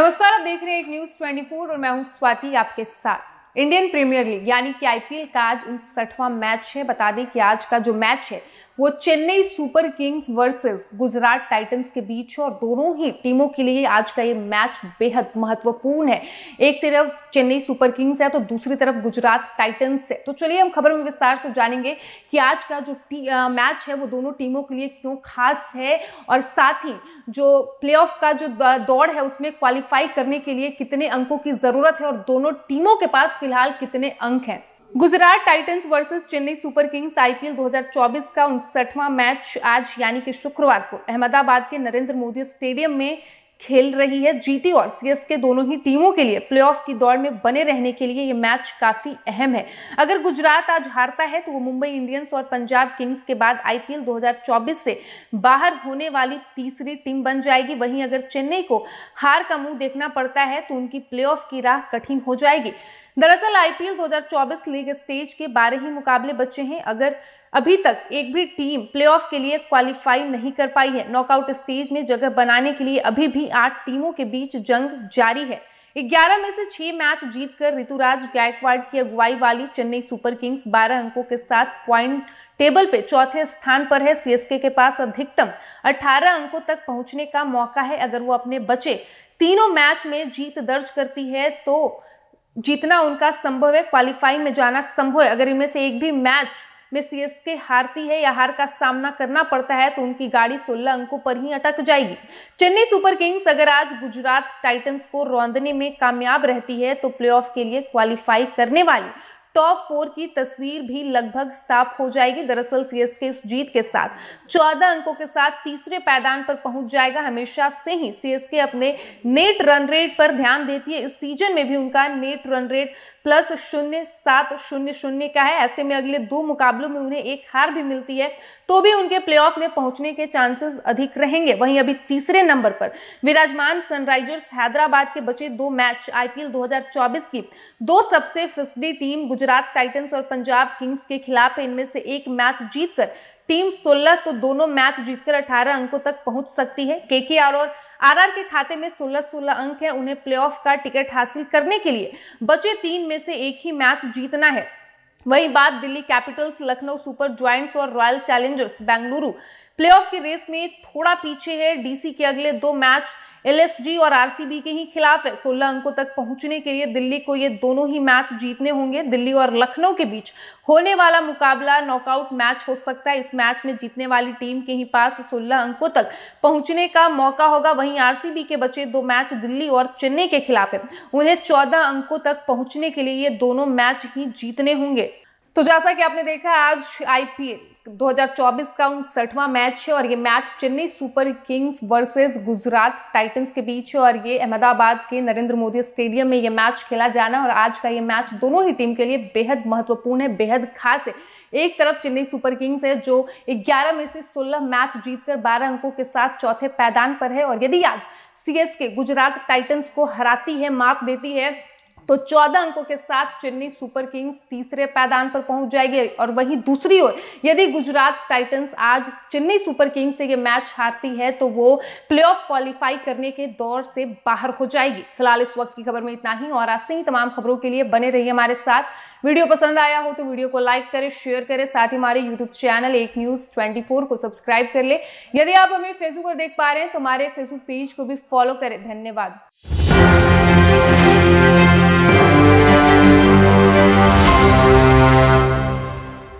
नमस्कार आप देख रहे हैं एक न्यूज 24 और मैं हूं स्वाति आपके साथ इंडियन प्रीमियर लीग यानी कि आईपीएल का आज उनसठवां मैच है बता दें कि आज का जो मैच है वो Chennai Super Kings versus Gujarat Titans के बीच है और दोनों ही टीमों के लिए आज का ये मैच बेहद महत्वपूर्ण है एक तरफ चेन्नई सुपर किंग्स है तो दूसरी तरफ गुजरात टाइटंस है तो चलिए हम खबर में विस्तार से जानेंगे कि आज का जो आ, मैच है वो दोनों टीमों के लिए क्यों खास है और साथ ही जो प्ले का जो दौड़ है उसमें क्वालिफाई करने के लिए कितने अंकों की ज़रूरत है और दोनों टीमों के पास फिलहाल कितने अंक हैं Gujarat Titans versus Chennai Super Kings IPL 2024 का उनसठवां मैच आज यानी कि शुक्रवार को अहमदाबाद के नरेंद्र मोदी स्टेडियम में खेल रही है जीटी और सीएस के दोनों ही टीमों के लिए प्लेऑफ की दौड़ में बने रहने के लिए ये मैच काफी अहम है अगर गुजरात आज हारता है तो वो मुंबई इंडियंस और पंजाब किंग्स के बाद आईपीएल 2024 से बाहर होने वाली तीसरी टीम बन जाएगी वहीं अगर चेन्नई को हार का मुंह देखना पड़ता है तो उनकी प्लेऑफ की राह कठिन हो जाएगी दरअसल आईपीएल 2024 लीग स्टेज के बारह ही मुकाबले बचे हैं अगर अभी तक एक भी टीम प्लेऑफ के लिए क्वालिफाई नहीं कर पाई है नॉकआउट स्टेज में जगह बनाने के लिए अभी भी आठ टीमों के बीच जंग जारी है 11 में से 6 मैच जीतकर ऋतुराज गायकवाड़ की अगुवाई वाली चेन्नई सुपर किंग्स 12 अंकों के साथ पॉइंट टेबल पे चौथे स्थान पर है सीएसके के पास अधिकतम 18 अंकों तक पहुंचने का मौका है अगर वो अपने बचे तीनों मैच में जीत दर्ज करती है तो जीतना उनका संभव है क्वालिफाई में जाना संभव है अगर इनमें से एक भी मैच में सी हारती है या हार का सामना करना पड़ता है तो उनकी गाड़ी 16 अंकों पर ही अटक जाएगी चेन्नई सुपर किंग्स अगर आज गुजरात टाइटंस को रौंदने में कामयाब रहती है तो प्लेऑफ के लिए क्वालिफाई करने वाली टॉप फोर की तस्वीर भी लगभग साफ हो जाएगी दरअसल सीएसके इस जीत के साथ चौदह अंकों के साथ तीसरे पैदान पर पहुंच जाएगा हमेशा से ही सीएसके अपने नेट रन रेट पर ध्यान देती है इस सीजन में भी उनका नेट रन रेट प्लस शून्य सात शून्य शून्य का है ऐसे में अगले दो मुकाबलों में उन्हें एक हार भी मिलती है तो भी उनके प्ले में पहुंचने के चांसेस अधिक रहेंगे वहीं अभी तीसरे नंबर पर विराजमान सनराइजर्स हैदराबाद के बचे दो मैच आईपीएल दो की दो सबसे फिस्डी टीम गुजरात टाइटंस और पंजाब किंग्स के खिलाफ है इनमें से एक मैच जीतकर टीम 16 तो दोनों मैच जीतकर 18 अंकों तक पहुंच सकती है केकेआर और आरआर के खाते में 16-16 अंक है उन्हें प्लेऑफ का टिकट हासिल करने के लिए बचे तीन में से एक ही मैच जीतना है वही बात Delhi Capitals Lucknow Super Giants और रॉयल चैलेंजर्स बेंगलुरु प्लेऑफ की रेस में थोड़ा पीछे है डीसी के अगले दो मैच एलएसजी और आरसीबी के ही खिलाफ है सोलह अंकों तक पहुंचने के लिए दिल्ली को ये दोनों ही मैच जीतने होंगे दिल्ली और लखनऊ के बीच होने वाला मुकाबला नॉकआउट मैच हो सकता है इस मैच में जीतने वाली टीम के ही पास सोलह अंकों तक पहुंचने का मौका होगा वहीं आरसीबी के बचे दो मैच दिल्ली और चेन्नई के खिलाफ है उन्हें चौदह अंकों तक पहुंचने के लिए ये दोनों मैच ही जीतने होंगे तो जैसा कि आपने देखा आज आईपीएल 2024 का उन सठवा मैच है और ये match Chennai Super Kings versus Gujarat Titans के बीच है और ये अहमदाबाद के नरेंद्र मोदी स्टेडियम में ये मैच खेला जाना है और आज का ये मैच दोनों ही टीम के लिए बेहद महत्वपूर्ण है बेहद खास है एक तरफ चेन्नई सुपर किंग्स है जो 11 में से 16 मैच जीतकर 12 अंकों के साथ चौथे पैदान पर है और यदि आज सी गुजरात टाइटन्स को हराती है मात देती है तो 14 अंकों के साथ चेन्नई सुपर किंग्स तीसरे पैदान पर पहुंच जाएगी और वहीं दूसरी ओर यदि गुजरात टाइटंस आज चेन्नई सुपर किंग्स से ये मैच हारती है तो वो प्लेऑफ क्वालिफाई करने के दौर से बाहर हो जाएगी फिलहाल इस वक्त की खबर में इतना ही और आज से ही तमाम खबरों के लिए बने रहिए हमारे साथ वीडियो पसंद आया हो तो वीडियो को लाइक करें शेयर करें साथ ही हमारे यूट्यूब चैनल एक न्यूज ट्वेंटी को सब्सक्राइब कर ले यदि आप हमें फेसबुक पर देख पा रहे हैं तो हमारे फेसबुक पेज को भी फॉलो करें धन्यवाद